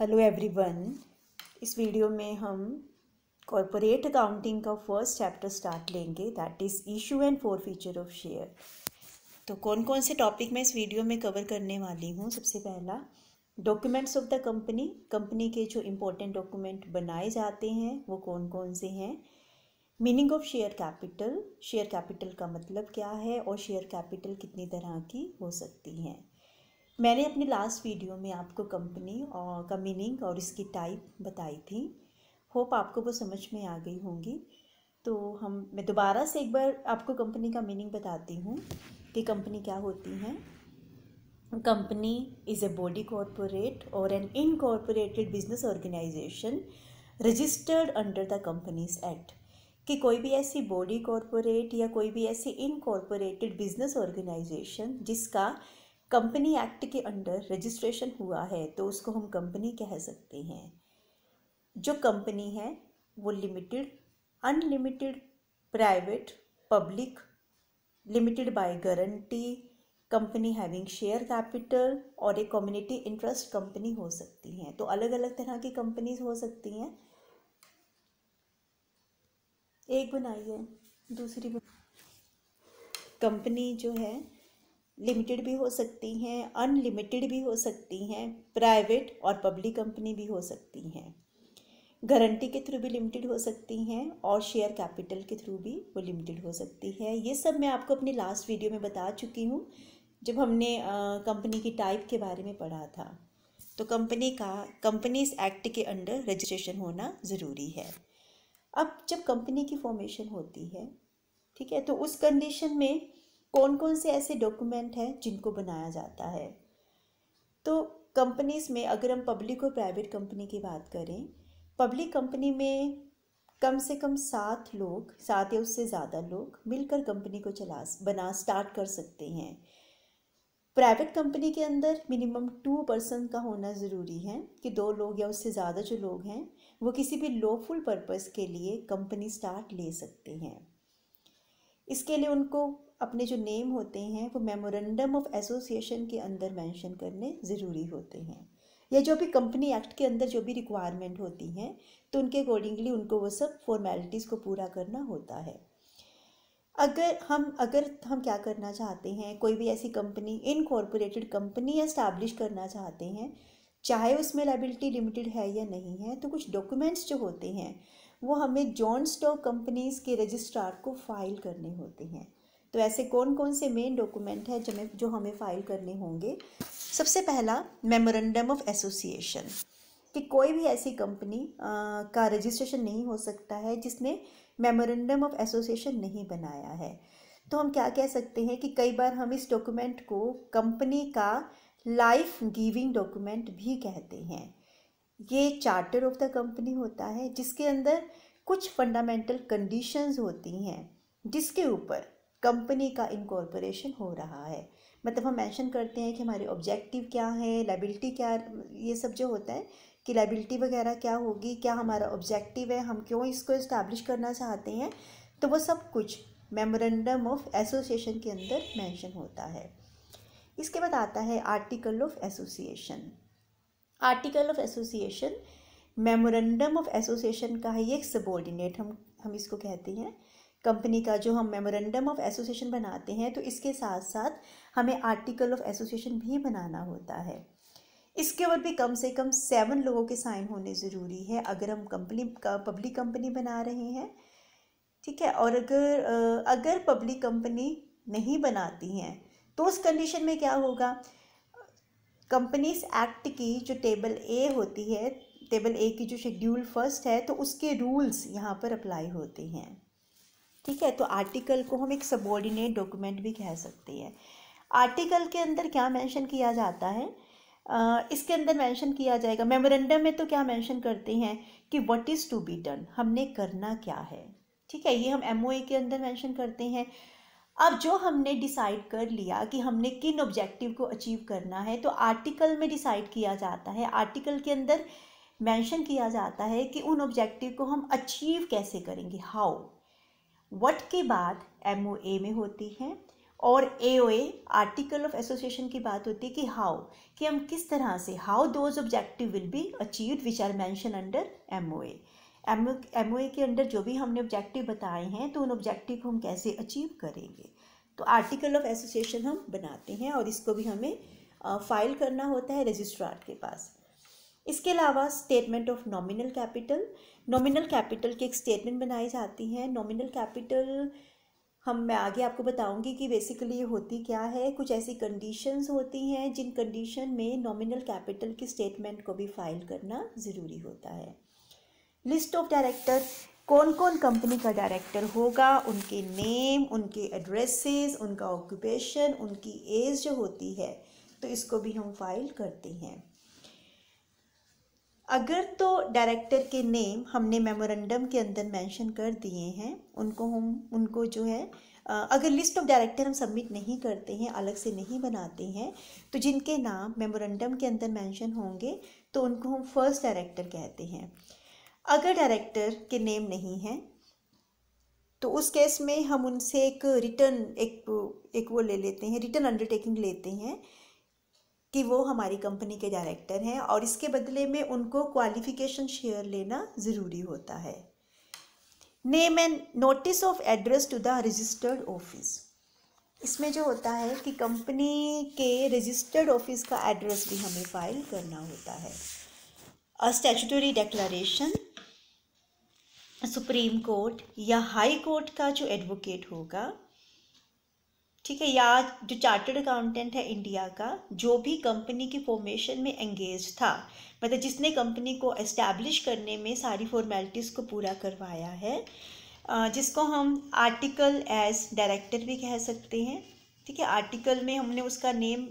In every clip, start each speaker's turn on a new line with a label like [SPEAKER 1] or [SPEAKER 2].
[SPEAKER 1] hello everyone इस video में हम कॉरपोरेट अकाउंटिंग का फर्स्ट चैप्टर स्टार्ट लेंगे that is issue and forfeiture of share तो कौन कौन से टॉपिक मैं इस वीडियो में कवर करने वाली हूँ सबसे पहला documents of the company company के जो इम्पोर्टेंट डॉक्यूमेंट बनाए जाते हैं वो कौन कौन से हैं meaning of share capital share capital का मतलब क्या है और शेयर कैपिटल कितनी तरह की हो सकती हैं मैंने अपने लास्ट वीडियो में आपको कंपनी और uh, का मीनिंग और इसकी टाइप बताई थी होप आपको वो समझ में आ गई होंगी तो हम मैं दोबारा से एक बार आपको कंपनी का मीनिंग बताती हूँ कि कंपनी क्या होती है company is a body corporate और an incorporated business organisation registered under the companies act कि कोई भी ऐसी बॉडी कॉरपोरेट या कोई भी ऐसी इनकॉरपोरेटेड बिजनेस ऑर्गेनाइजेशन जिसका कंपनी एक्ट के अंडर रजिस्ट्रेशन हुआ है तो उसको हम कंपनी कह सकते हैं जो कंपनी है वो limited unlimited private public limited by guarantee company having share capital और एक कम्युनिटी इंटरेस्ट कंपनी हो सकती हैं तो अलग अलग तरह की कंपनीज हो सकती हैं एक बनाइए दूसरी बना कंपनी जो है लिमिटेड भी हो सकती हैं अनलिमिटेड भी हो सकती हैं प्राइवेट और पब्लिक कंपनी भी हो सकती हैं गारंटी के थ्रू भी लिमिटेड हो सकती हैं और शेयर कैपिटल के थ्रू भी वो लिमिटेड हो सकती है ये सब मैं आपको अपने लास्ट वीडियो में बता चुकी हूँ जब हमने कंपनी की टाइप के बारे में पढ़ा था तो कंपनी का कंपनीज एक्ट के अंडर रजिस्ट्रेशन होना ज़रूरी है अब जब कंपनी की फॉर्मेशन होती है ठीक है तो उस कंडीशन में कौन कौन से ऐसे डॉक्यूमेंट हैं जिनको बनाया जाता है तो कंपनीज़ में अगर हम पब्लिक और प्राइवेट कंपनी की बात करें पब्लिक कंपनी में कम से कम सात लोग सात या उससे ज़्यादा लोग मिलकर कंपनी को चला बना स्टार्ट कर सकते हैं प्राइवेट कंपनी के अंदर मिनिमम टू पर्सन का होना ज़रूरी है कि दो लोग या उससे ज़्यादा जो लोग हैं वो किसी भी लॉफुल पर्पज़ के लिए कंपनी स्टार्ट ले सकते हैं इसके लिए उनको अपने जो नेम होते हैं वो मेमोरेंडम ऑफ एसोसिएशन के अंदर मेंशन करने ज़रूरी होते हैं या जो भी कंपनी एक्ट के अंदर जो भी रिक्वायरमेंट होती हैं तो उनके अकॉर्डिंगली उनको वो सब फॉर्मेलिटीज़ को पूरा करना होता है अगर हम अगर हम क्या करना चाहते हैं कोई भी ऐसी कंपनी इनकॉर्पोरेटेड कंपनी एस्टैब्लिश करना चाहते हैं चाहे उसमें लाइबिलिटी लिमिटेड है या नहीं है तो कुछ डॉक्यूमेंट्स जो होते हैं वो हमें जॉन स्टॉक कंपनीज़ के रजिस्ट्रार को फाइल करने होते हैं तो ऐसे कौन कौन से मेन डॉक्यूमेंट है जो जो हमें फ़ाइल करने होंगे सबसे पहला मेमोरेंडम ऑफ एसोसिएशन कि कोई भी ऐसी कंपनी का रजिस्ट्रेशन नहीं हो सकता है जिसने मेमोरेंडम ऑफ एसोसिएशन नहीं बनाया है तो हम क्या कह सकते हैं कि कई बार हम इस डॉक्यूमेंट को कंपनी का लाइफ गिविंग डॉक्यूमेंट भी कहते हैं ये चार्टर ऑफ द कंपनी होता है जिसके अंदर कुछ फंडामेंटल कंडीशंस होती हैं जिसके ऊपर कंपनी का इनकॉर्पोरेशन हो रहा है मतलब हम मेंशन करते हैं कि हमारे ऑब्जेक्टिव क्या है लाइबिलिटी क्या ये सब जो होता है कि लाइबिलिटी वगैरह क्या होगी क्या हमारा ऑब्जेक्टिव है हम क्यों इसको इस्टेब्लिश करना चाहते हैं तो वो सब कुछ मेमोरेंडम ऑफ एसोसिएशन के अंदर मेंशन होता है इसके बाद आता है article of association article of association memorandum of association का है ये एक सबॉर्डिनेट हम हम इसको कहते हैं कंपनी का जो हम मेमोरेंडम ऑफ एसोसिएशन बनाते हैं तो इसके साथ साथ हमें आर्टिकल ऑफ एसोसिएशन भी बनाना होता है इसके ऊपर भी कम से कम सेवन लोगों के साइन होने ज़रूरी है अगर हम कंपनी का पब्लिक कंपनी बना रहे हैं ठीक है और अगर अगर पब्लिक कंपनी नहीं बनाती हैं तो उस कंडीशन में क्या होगा कंपनीज एक्ट की जो टेबल ए होती है टेबल ए की जो शेड्यूल फर्स्ट है तो उसके रूल्स यहाँ पर अप्लाई होते हैं ठीक है तो आर्टिकल को हम एक सबॉर्डिनेट डॉक्यूमेंट भी कह सकते हैं आर्टिकल के अंदर क्या मेंशन किया जाता है uh, इसके अंदर मेंशन किया जाएगा मेमोरेंडम में तो क्या मेंशन करते हैं कि what is to be done हमने करना क्या है ठीक है ये हम एम के अंदर मेंशन करते हैं अब जो हमने डिसाइड कर लिया कि हमने किन ऑब्जेक्टिव को अचीव करना है तो आर्टिकल में डिसाइड किया जाता है आर्टिकल के अंदर मेंशन किया जाता है कि उन ऑब्जेक्टिव को हम अचीव कैसे करेंगे हाउ वट के बाद एम ओ ए में होती है और A O A article of association की बात होती है कि हाउ कि हम किस तरह से how those objective will be achieve which are mention under M O A M O A के अंडर जो भी हमने ऑब्जेक्टिव बताए हैं तो उन ऑब्जेक्टिव को हम कैसे अचीव करेंगे तो आर्टिकल ऑफ एसोसिएशन हम बनाते हैं और इसको भी हमें फाइल करना होता है रजिस्ट्रार के पास इसके अलावा statement of nominal capital nominal capital की एक स्टेटमेंट बनाई जाती है नॉमिनल कैपिटल हम मैं आगे आपको बताऊंगी कि बेसिकली ये होती क्या है कुछ ऐसी कंडीशंस होती हैं जिन कंडीशन में नॉमिनल कैपिटल की स्टेटमेंट को भी फाइल करना ज़रूरी होता है लिस्ट ऑफ डायरेक्टर कौन कौन कंपनी का डायरेक्टर होगा उनके नेम उनके एड्रेसेस उनका ऑक्यूपेशन उनकी एज जो होती है तो इसको भी हम फाइल करते हैं अगर तो डायरेक्टर के नेम हमने मेमोरेंडम के अंदर मेंशन कर दिए हैं उनको हम उनको जो है अगर लिस्ट ऑफ डायरेक्टर हम सबमिट नहीं करते हैं अलग से नहीं बनाते हैं तो जिनके नाम मेमोरेंडम के अंदर मेंशन होंगे तो उनको हम फर्स्ट डायरेक्टर कहते हैं अगर डायरेक्टर के नेम नहीं हैं तो उस केस में हम उनसे एक रिटर्न एक एक वो ले लेते हैं रिटर्न अंडरटेकिंग लेते हैं कि वो हमारी कंपनी के डायरेक्टर हैं और इसके बदले में उनको क्वालिफिकेशन शेयर लेना ज़रूरी होता है name and notice of address to the registered office इसमें जो होता है कि कंपनी के रजिस्टर्ड ऑफिस का एड्रेस भी हमें फाइल करना होता है a statutory declaration supreme court या हाई कोर्ट का जो एडवोकेट होगा ठीक है या जो चार्टर्ड अकाउंटेंट है इंडिया का जो भी कंपनी की फॉर्मेशन में एंगेज था मतलब जिसने कंपनी को एस्टैब्लिश करने में सारी फॉर्मेलिटीज़ को पूरा करवाया है जिसको हम आर्टिकल एज डायरेक्टर भी कह सकते हैं ठीक है आर्टिकल में हमने उसका नेम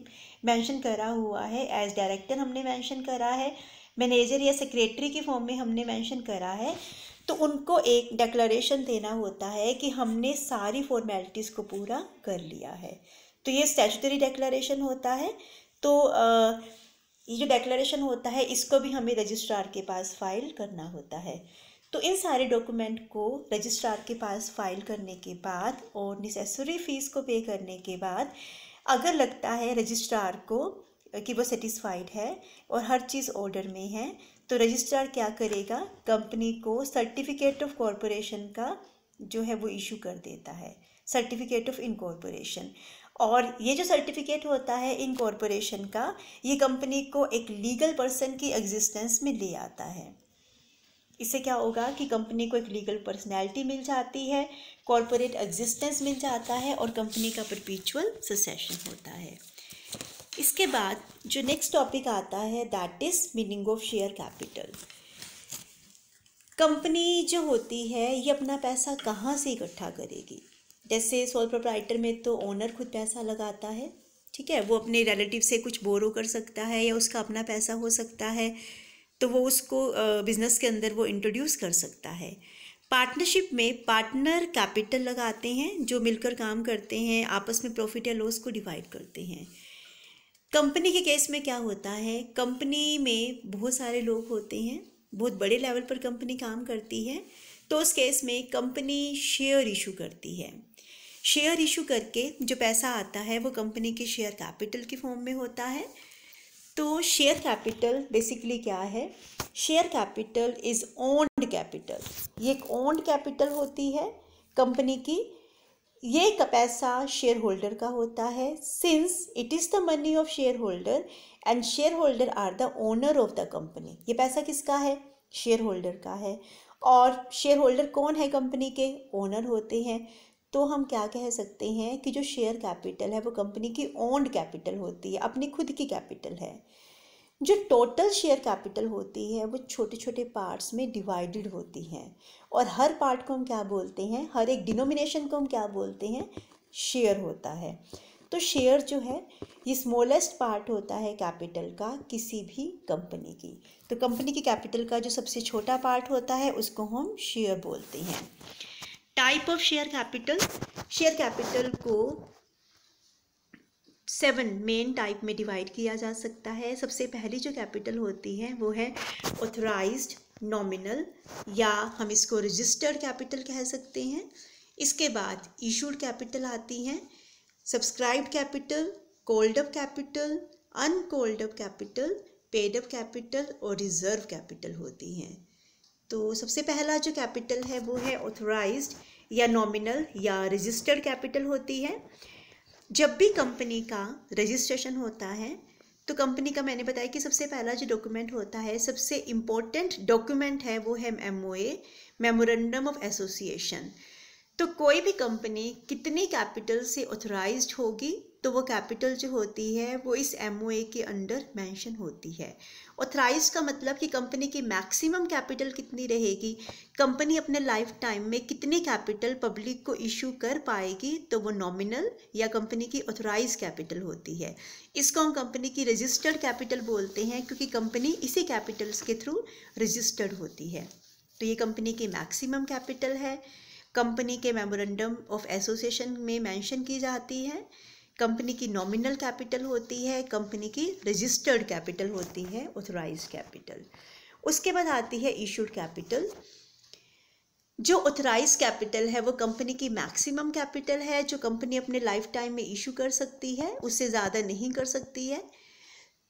[SPEAKER 1] मेंशन करा हुआ है एज डायरेक्टर हमने मेंशन करा है मैनेजर या सेक्रेटरी के फॉर्म में हमने मेंशन करा है तो उनको एक डेक्लरेशन देना होता है कि हमने सारी फॉर्मेलिटीज़ को पूरा कर लिया है तो ये स्टैचुटरी डेक्लरेशन होता है तो ये जो डेक्लरेशन होता है इसको भी हमें रजिस्ट्रार के पास फाइल करना होता है तो इन सारे डॉक्यूमेंट को रजिस्ट्रार के पास फाइल करने के बाद और निसेसरी फ़ीस को पे करने के बाद अगर लगता है रजिस्ट्रार को कि वो सेटिस्फाइड है और हर चीज़ ऑर्डर में है तो रजिस्ट्रार क्या करेगा कंपनी को सर्टिफिकेट ऑफ कॉरपोरेशन का जो है वो इशू कर देता है सर्टिफिकेट ऑफ इनकॉरपोरेशन और ये जो सर्टिफिकेट होता है इनकॉरपोरेशन का ये कंपनी को एक लीगल पर्सन की एग्जिस्टेंस में ले आता है इससे क्या होगा कि कंपनी को एक लीगल पर्सनैलिटी मिल जाती है कॉरपोरेट एग्जिस्टेंस मिल जाता है और कंपनी का परपीचुअल ससेशन होता है इसके बाद जो नेक्स्ट टॉपिक आता है that is meaning of share capital company जो होती है ये अपना पैसा कहाँ से इकट्ठा करेगी जैसे सोल प्रोप्राइटर में तो ओनर खुद पैसा लगाता है ठीक है वो अपने रिलेटिव से कुछ बोरो कर सकता है या उसका अपना पैसा हो सकता है तो वो उसको बिज़नेस के अंदर वो इंट्रोड्यूस कर सकता है पार्टनरशिप में पार्टनर कैपिटल लगाते हैं जो मिलकर काम करते हैं आपस में प्रॉफिट या लॉस को डिवाइड करते हैं कंपनी के केस में क्या होता है कंपनी में बहुत सारे लोग होते हैं बहुत बड़े लेवल पर कंपनी काम करती है तो उस केस में कंपनी शेयर इशू करती है शेयर इशू करके जो पैसा आता है वो कंपनी के शेयर कैपिटल के फॉर्म में होता है तो शेयर कैपिटल बेसिकली क्या है share capital is owned capital ये एक ओन्ड कैपिटल होती है कंपनी की ये पैसा शेयर होल्डर का होता है since it is the money of share holder and share holder are the owner of the company ये पैसा किसका है शेयर होल्डर का है और शेयर होल्डर कौन है कंपनी के ओनर होते हैं तो हम क्या कह सकते हैं कि जो शेयर कैपिटल है वो कंपनी की ओन्ड कैपिटल होती है अपनी खुद की कैपिटल है जो टोटल शेयर कैपिटल होती है वो छोटे छोटे पार्ट्स में डिवाइडेड होती है और हर पार्ट को हम क्या बोलते हैं हर एक डिनोमिनेशन को हम क्या बोलते हैं शेयर होता है तो शेयर जो है ये स्मॉलेस्ट पार्ट होता है कैपिटल का किसी भी कंपनी की तो कंपनी की कैपिटल का जो सबसे छोटा पार्ट होता है उसको हम शेयर बोलते हैं type of share capital share capital को सेवन मेन टाइप में डिवाइड किया जा सकता है सबसे पहली जो कैपिटल होती है वो है ऑथराइज्ड नॉमिनल या हम इसको रजिस्टर्ड कैपिटल कह सकते हैं इसके बाद इशूड कैपिटल आती हैं subscribe capital called up capital uncalled up capital paid up capital और रिजर्व कैपिटल होती हैं तो सबसे पहला जो कैपिटल है वो है ऑथोराइज या नॉमिनल या रजिस्टर्ड कैपिटल होती है जब भी कंपनी का रजिस्ट्रेशन होता है तो कंपनी का मैंने बताया कि सबसे पहला जो डॉक्यूमेंट होता है सबसे इम्पोर्टेंट डॉक्यूमेंट है वो है M O A memorandum of association तो कोई भी कंपनी कितनी कैपिटल से ऑथराइज होगी तो वो कैपिटल जो होती है वो इस एम के अंडर मेंशन होती है ऑथराइज का मतलब कि कंपनी की मैक्सिमम कैपिटल कितनी रहेगी कंपनी अपने लाइफ टाइम में कितनी कैपिटल पब्लिक को इशू कर पाएगी तो वो नॉमिनल या कंपनी की ऑथराइज कैपिटल होती है इसको हम कंपनी की रजिस्टर्ड कैपिटल बोलते हैं क्योंकि कंपनी इसी कैपिटल्स के थ्रू रजिस्टर्ड होती है तो ये कंपनी की मैक्सिमम कैपिटल है कंपनी के मेमोरेंडम ऑफ एसोसिएशन में मेंशन की जाती है कंपनी की नॉमिनल कैपिटल होती है कंपनी की रजिस्टर्ड कैपिटल होती है ऑथराइज कैपिटल उसके बाद आती है इशूड कैपिटल जो ऑथराइज कैपिटल है वो कंपनी की मैक्सिमम कैपिटल है जो कंपनी अपने लाइफ टाइम में इशू कर सकती है उससे ज़्यादा नहीं कर सकती है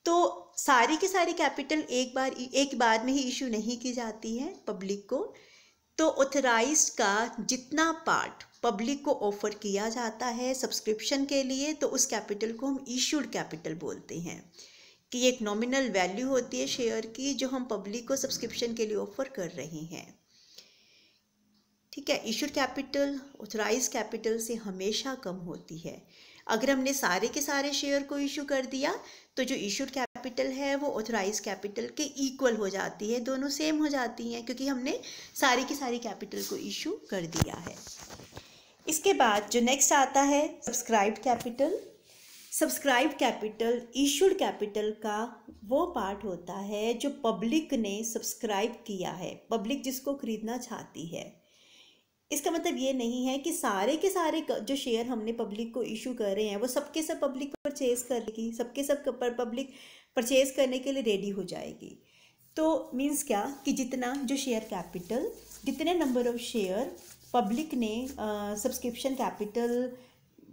[SPEAKER 1] तो सारी की सारी कैपिटल एक बार एक बार में ही इशू नहीं की जाती है पब्लिक को तो ऑथराइज का जितना पार्ट पब्लिक को ऑफर किया जाता है सब्सक्रिप्शन के लिए तो उस कैपिटल को हम इशूड कैपिटल बोलते हैं कि एक नॉमिनल वैल्यू होती है शेयर की जो हम पब्लिक को सब्सक्रिप्शन के लिए ऑफर कर रहे हैं ठीक है इशूड कैपिटल ऑथराइज कैपिटल से हमेशा कम होती है अगर हमने सारे के सारे शेयर को इशू कर दिया तो जो इशूड कैपिटल है वो ऑथराइज कैपिटल के इक्वल हो जाती है दोनों सेम हो जाती हैं क्योंकि हमने सारी की सारी कैपिटल को इशू कर दिया है इसके बाद जो नेक्स्ट आता है subscribe capital subscribe capital issued capital का वो पार्ट होता है जो पब्लिक ने सब्सक्राइब किया है पब्लिक जिसको खरीदना चाहती है इसका मतलब ये नहीं है कि सारे के सारे जो शेयर हमने पब्लिक को इशू कर रहे हैं वो सबके सब पब्लिक परचेज करेगी सबके सब पर पब्लिक परचेज करने के लिए रेडी हो जाएगी तो मीन्स क्या कि जितना जो शेयर कैपिटल जितने नंबर ऑफ शेयर पब्लिक ने सब्सक्रिप्शन कैपिटल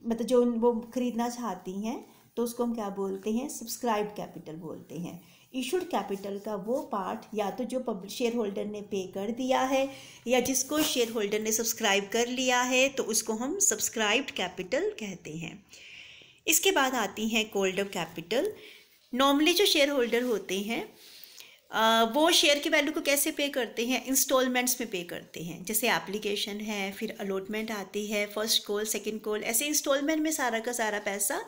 [SPEAKER 1] मतलब जो वो खरीदना चाहती हैं तो उसको हम क्या बोलते हैं सब्सक्राइब कैपिटल बोलते हैं इशूड कैपिटल का वो पार्ट या तो जो पब्लिक शेयर होल्डर ने पे कर दिया है या जिसको शेयर होल्डर ने सब्सक्राइब कर लिया है तो उसको हम सब्सक्राइब्ड कैपिटल कहते हैं इसके बाद आती हैं कोल्ड ऑफ कैपिटल नॉर्मली जो शेयर होल्डर होते हैं वो शेयर की वैल्यू को कैसे पे करते हैं इंस्टॉलमेंट्स में पे करते हैं जैसे एप्लीकेशन है फिर अलॉटमेंट आती है फर्स्ट कॉल सेकंड कॉल ऐसे इंस्टॉलमेंट में सारा का सारा पैसा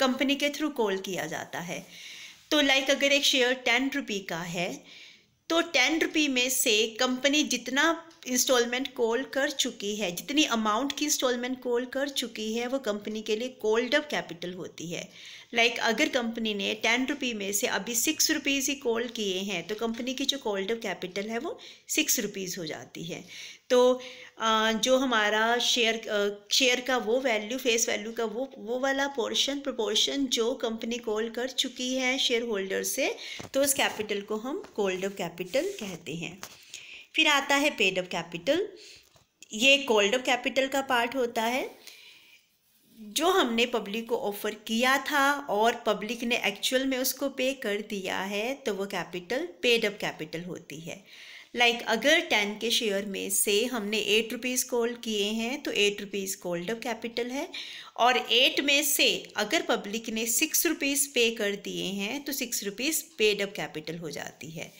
[SPEAKER 1] कंपनी के थ्रू कॉल किया जाता है तो लाइक अगर एक शेयर टेन रुपी का है तो टेन रुपी में से कंपनी जितना इंस्टॉलमेंट कॉल कर चुकी है जितनी अमाउंट की इंस्टॉलमेंट कॉल कर चुकी है वो कंपनी के लिए कोल्ड अप कैपिटल होती है लाइक like अगर कंपनी ने टेन रुपी में से अभी सिक्स रुपीज़ ही कॉल किए हैं तो कंपनी की जो कोल्ड अप कैपिटल है वो सिक्स रुपीज़ हो जाती है तो जो हमारा शेयर शेयर का वो वैल्यू फेस वैल्यू का वो वो वाला पोर्शन प्रोपोर्शन जो कंपनी कॉल कर चुकी है शेयर होल्डर से तो उस कैपिटल को हम कोल्ड अप कैपिटल कहते हैं फिर आता है पेड ऑफ कैपिटल ये कोल्ड ऑफ कैपिटल का पार्ट होता है जो हमने पब्लिक को ऑफ़र किया था और पब्लिक ने एक्चुअल में उसको पे कर दिया है तो वो कैपिटल पेड अप कैपिटल होती है लाइक like, अगर टेन के शेयर में से हमने एट रुपीज़ कोल्ड किए हैं तो eight rupees called up capital है और एट में से अगर पब्लिक ने सिक्स रुपीज़ पे कर दिए हैं तो six rupees paid up capital हो जाती है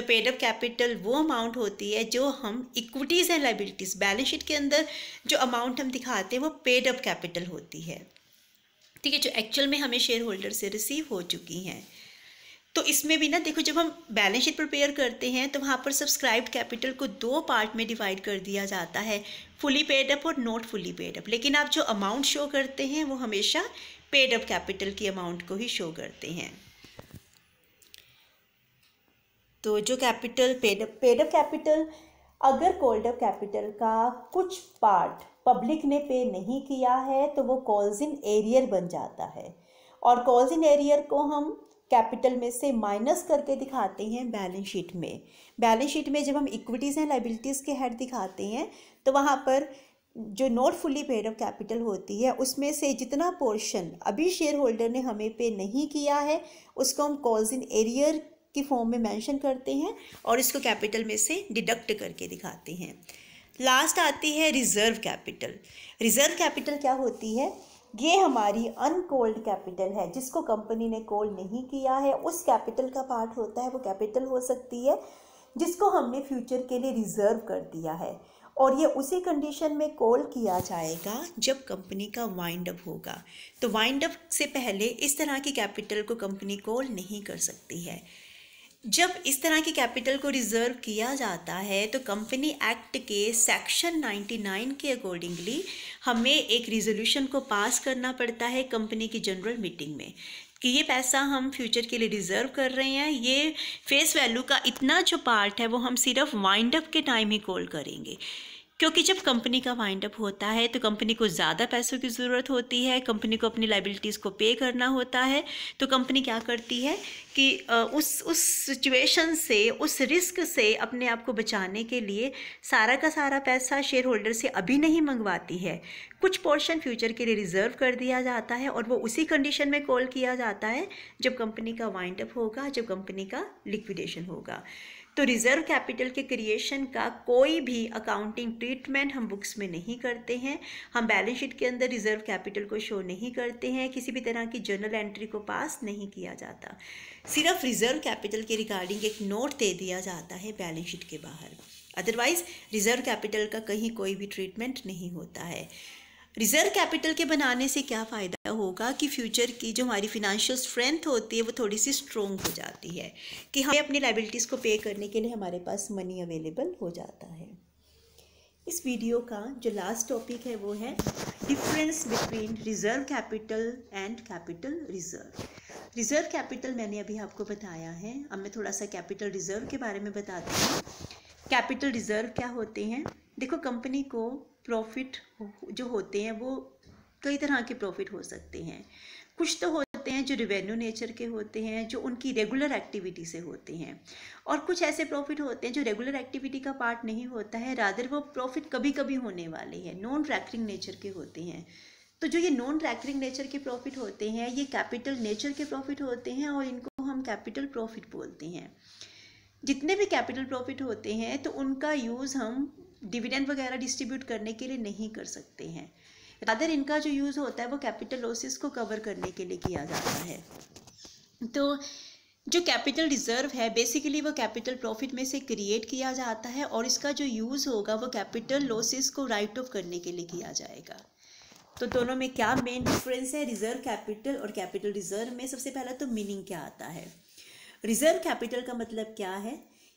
[SPEAKER 1] तो पेड अप कैपिटल वो अमाउंट होती है जो हम equities and liabilities balance sheet के अंदर जो अमाउंट हम दिखाते हैं वो पेड अप कैपिटल होती है ठीक है जो एक्चुअल में हमें शेयर होल्डर से रिसीव हो चुकी हैं तो इसमें भी ना देखो जब हम बैलेंस शीट प्रिपेयर करते हैं तो वहाँ पर सब्सक्राइब कैपिटल को दो पार्ट में डिवाइड कर दिया जाता है फुली पेड अप और नॉट फुली पेड अप लेकिन आप जो अमाउंट शो करते हैं वो हमेशा पेड अप कैपिटल की अमाउंट को ही शो करते हैं तो जो capital paid paid up capital अगर कोल्ड अप कैपिटल का कुछ पार्ट पब्लिक ने पे नहीं किया है तो वो कॉल्स इन एरियर बन जाता है और कॉल्स इन एरियर को हम कैपिटल में से माइनस करके दिखाते हैं बैलेंस शीट में बैलेंस शीट में जब हम इक्विटीज़ एंड लाइबिलिटीज़ के हेड दिखाते हैं तो वहाँ पर जो not fully paid of capital होती है उसमें से जितना पोर्शन अभी शेयर होल्डर ने हमें पे नहीं किया है उसको हम कॉल्स इन एरियर की फॉर्म में मेंशन करते हैं और इसको कैपिटल में से डिडक्ट करके दिखाते हैं लास्ट आती है रिज़र्व कैपिटल रिज़र्व कैपिटल क्या होती है ये हमारी अनकोल्ड कैपिटल है जिसको कंपनी ने कोल्ड नहीं किया है उस कैपिटल का पार्ट होता है वो कैपिटल हो सकती है जिसको हमने फ्यूचर के लिए रिज़र्व कर दिया है और ये उसी कंडीशन में कॉल किया जाएगा जब कंपनी का वाइंड अप होगा तो वाइंड अप से पहले इस तरह की कैपिटल को कंपनी कॉल नहीं कर सकती है जब इस तरह के कैपिटल को रिजर्व किया जाता है तो कंपनी एक्ट के सेक्शन 99 के अकॉर्डिंगली हमें एक रिजोल्यूशन को पास करना पड़ता है कंपनी की जनरल मीटिंग में कि ये पैसा हम फ्यूचर के लिए रिजर्व कर रहे हैं ये फेस वैल्यू का इतना जो पार्ट है वो हम सिर्फ वाइंड अप के टाइम ही कॉल करेंगे क्योंकि जब कंपनी का वाइंड अप होता है तो कंपनी को ज़्यादा पैसों की ज़रूरत होती है कंपनी को अपनी लाइबिलिटीज़ को पे करना होता है तो कंपनी क्या करती है कि उस उस सिचुएशन से उस रिस्क से अपने आप को बचाने के लिए सारा का सारा पैसा शेयर होल्डर से अभी नहीं मंगवाती है कुछ पोर्शन फ्यूचर के लिए रिजर्व कर दिया जाता है और वो उसी कंडीशन में कॉल किया जाता है जब कंपनी का वाइंड अप होगा जब कंपनी का लिक्विडेशन होगा तो रिजर्व कैपिटल के क्रिएशन का कोई भी अकाउंटिंग ट्रीटमेंट हम बुक्स में नहीं करते हैं हम बैलेंस शीट के अंदर रिजर्व कैपिटल को शो नहीं करते हैं किसी भी तरह की जर्नल एंट्री को पास नहीं किया जाता सिर्फ रिजर्व कैपिटल के रिगार्डिंग एक नोट दे दिया जाता है बैलेंस शीट के बाहर अदरवाइज़ रिजर्व कैपिटल का कहीं कोई भी ट्रीटमेंट नहीं होता है रिजर्व कैपिटल के बनाने से क्या फ़ायदा होगा कि फ्यूचर की जो हमारी फिनंशियल स्ट्रेंथ होती है वो थोड़ी सी स्ट्रोंग हो जाती है कि हमें अपनी लाइबिलिटीज़ को पे करने के लिए हमारे पास मनी अवेलेबल हो जाता है इस वीडियो का जो लास्ट टॉपिक है वो है difference between reserve capital and capital reserve reserve capital मैंने अभी आपको बताया है अब मैं थोड़ा सा कैपिटल रिजर्व के बारे में बताती हूँ कैपिटल रिजर्व क्या होते हैं देखो कंपनी को प्रॉफिट जो होते हैं वो कई तरह के प्रॉफिट हो सकते हैं कुछ तो होते हैं जो रिवेन्यू नेचर के होते हैं जो उनकी रेगुलर एक्टिविटी से होते हैं और कुछ ऐसे प्रॉफिट होते हैं जो रेगुलर एक्टिविटी का पार्ट नहीं होता है रादर वो प्रॉफिट कभी कभी होने वाले हैं नॉन ट्रैकरिंग नेचर के होते हैं तो जो ये नॉन ट्रैकरिंग नेचर के प्रॉफिट होते हैं ये कैपिटल नेचर के प्रॉफिट होते हैं और इनको हम कैपिटल प्रॉफिट बोलते हैं जितने भी कैपिटल प्रॉफिट होते हैं तो उनका यूज़ हम डिविडेंड वगैरह डिस्ट्रीब्यूट करने के लिए नहीं कर सकते हैं अदर इनका जो यूज़ होता है वो कैपिटल लॉसेस को कवर करने के लिए किया जाता है तो जो कैपिटल रिजर्व है बेसिकली वो कैपिटल प्रॉफिट में से क्रिएट किया जाता है और इसका जो यूज़ होगा वो कैपिटल लॉसेस को राइट ऑफ करने के लिए किया जाएगा तो दोनों में क्या मेन डिफरेंस है रिजर्व कैपिटल और कैपिटल रिजर्व में सबसे पहला तो मीनिंग क्या आता है रिजर्व कैपिटल का मतलब क्या है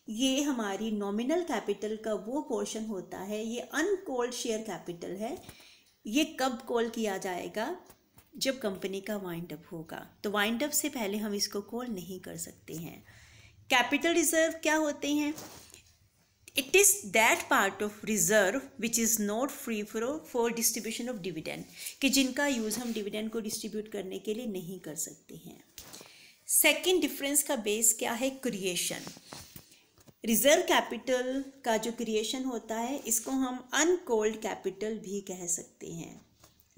[SPEAKER 1] ये हमारी नॉमिनल कैपिटल का वो पोर्शन होता है ये अनकोल्ड शेयर कैपिटल है ये कब कॉल किया जाएगा जब कंपनी का वाइंड अप होगा तो वाइंड अप से पहले हम इसको कॉल नहीं कर सकते हैं कैपिटल रिजर्व क्या होते हैं it is that part of reserve which is not free fro for distribution of dividend कि जिनका यूज़ हम डिविडेंड को डिस्ट्रीब्यूट करने के लिए नहीं कर सकते हैं सेकेंड डिफरेंस का बेस क्या है क्रिएशन रिजर्व कैपिटल का जो क्रिएशन होता है इसको हम अनकोल्ड कैपिटल भी कह सकते हैं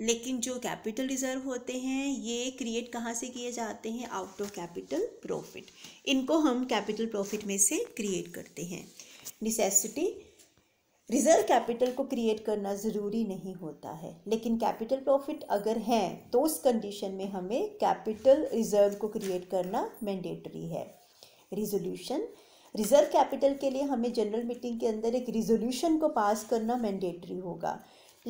[SPEAKER 1] लेकिन जो कैपिटल रिजर्व होते हैं ये क्रिएट कहाँ से किए जाते हैं आउट ऑफ कैपिटल प्रॉफिट इनको हम कैपिटल प्रॉफिट में से क्रिएट करते हैं निसेसिटी रिजर्व कैपिटल को क्रिएट करना ज़रूरी नहीं होता है लेकिन कैपिटल प्रॉफिट अगर है तो उस कंडीशन में हमें कैपिटल रिजर्व को क्रिएट करना मैंडेटरी है रिजोल्यूशन रिज़र्व कैपिटल के लिए हमें जनरल मीटिंग के अंदर एक रिजोल्यूशन को पास करना मैंडेटरी होगा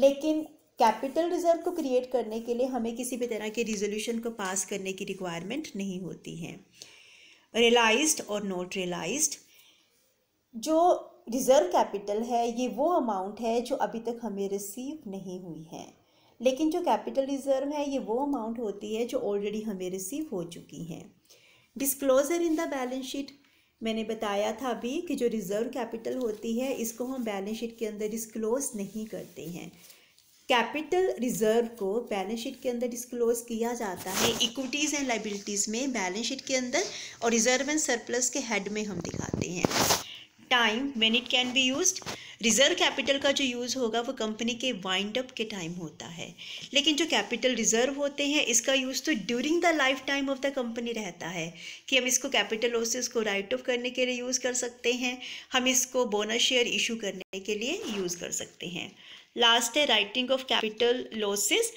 [SPEAKER 1] लेकिन कैपिटल रिजर्व को क्रिएट करने के लिए हमें किसी भी तरह के रिजोल्यूशन को पास करने की रिक्वायरमेंट नहीं होती है रियलाइज्ड और नॉट रियलाइज्ड जो रिज़र्व कैपिटल है ये वो अमाउंट है जो अभी तक हमें रिसीव नहीं हुई है लेकिन जो कैपिटल रिज़र्व है ये वो अमाउंट होती है जो ऑलरेडी हमें रिसीव हो चुकी हैं disclosure in the balance sheet मैंने बताया था अभी कि जो रिज़र्व कैपिटल होती है इसको हम बैलेंस शीट के अंदर डिस्क्लोज नहीं करते हैं कैपिटल रिजर्व को बैलेंस शीट के अंदर डिस्क्लोज किया जाता है इक्विटीज़ एंड लाइबिलिटीज़ में बैलेंस शीट के अंदर और रिजर्व एंड सरप्लस के हेड में हम दिखाते हैं time when it can be used reserve capital का जो यूज़ होगा वो कंपनी के वाइंड अप के टाइम होता है लेकिन जो कैपिटल रिज़र्व होते हैं इसका यूज़ तो during the life time of the company रहता है कि हम इसको कैपिटल लॉसेस को राइट ऑफ करने के लिए यूज़ कर सकते हैं हम इसको बोनस शेयर इशू करने के लिए यूज़ कर सकते हैं लास्ट है राइटिंग ऑफ कैपिटल लॉसेस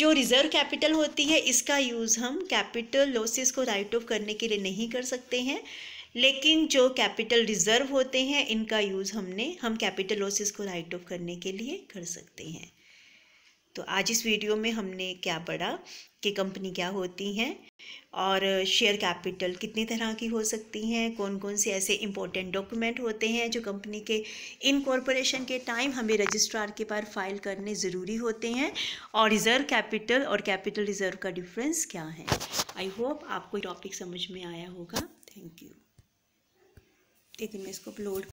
[SPEAKER 1] जो रिज़र्व कैपिटल होती है इसका यूज़ हम कैपिटल लॉसेस को राइट ऑफ करने के लिए नहीं कर सकते हैं लेकिन जो कैपिटल रिजर्व होते हैं इनका यूज़ हमने हम कैपिटल लॉसेस को राइट ऑफ करने के लिए कर सकते हैं तो आज इस वीडियो में हमने क्या पढ़ा कि कंपनी क्या होती हैं और शेयर कैपिटल कितनी तरह की हो सकती हैं कौन कौन से ऐसे इंपॉर्टेंट डॉक्यूमेंट होते हैं जो कंपनी के इन कॉरपोरेशन के टाइम हमें रजिस्ट्रार के पास फाइल करने ज़रूरी होते हैं और रिज़र्व कैपिटल और कैपिटल रिज़र्व का डिफरेंस क्या है आई होप आपको टॉपिक समझ में आया होगा थैंक यू एक दिन मैं इसको अपलोड